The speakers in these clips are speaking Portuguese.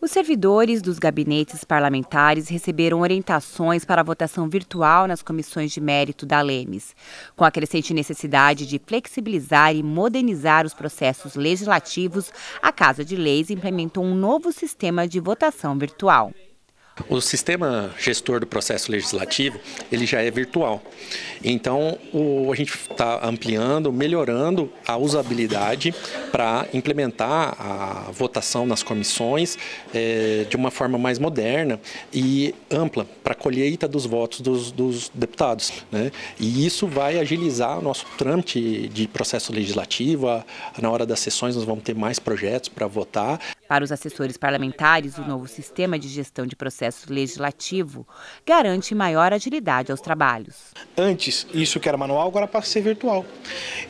Os servidores dos gabinetes parlamentares receberam orientações para a votação virtual nas comissões de mérito da Lemes, com a crescente necessidade de flexibilizar e modernizar os processos legislativos. A Casa de Leis implementou um novo sistema de votação virtual. O sistema gestor do processo legislativo ele já é virtual. Então o, a gente está ampliando, melhorando a usabilidade para implementar a votação nas comissões é, de uma forma mais moderna e ampla para a colheita dos votos dos, dos deputados. Né? E isso vai agilizar o nosso trâmite de processo legislativo. na hora das sessões nós vamos ter mais projetos para votar. Para os assessores parlamentares, o novo sistema de gestão de processo legislativo garante maior agilidade aos trabalhos. Antes, isso que era manual, agora passa a ser virtual.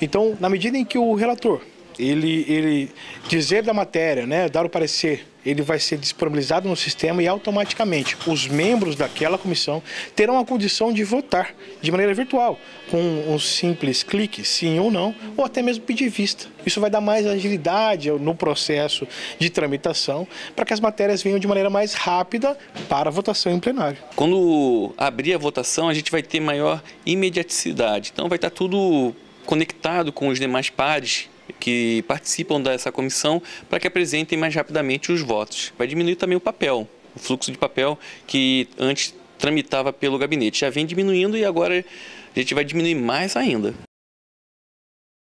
Então, na medida em que o relator ele, ele dizer da matéria, né, dar o parecer, ele vai ser disponibilizado no sistema e automaticamente os membros daquela comissão terão a condição de votar de maneira virtual, com um simples clique, sim ou não, ou até mesmo pedir vista. Isso vai dar mais agilidade no processo de tramitação para que as matérias venham de maneira mais rápida para a votação em plenário. Quando abrir a votação, a gente vai ter maior imediaticidade, então vai estar tudo conectado com os demais pares que participam dessa comissão para que apresentem mais rapidamente os votos. Vai diminuir também o papel, o fluxo de papel que antes tramitava pelo gabinete. Já vem diminuindo e agora a gente vai diminuir mais ainda.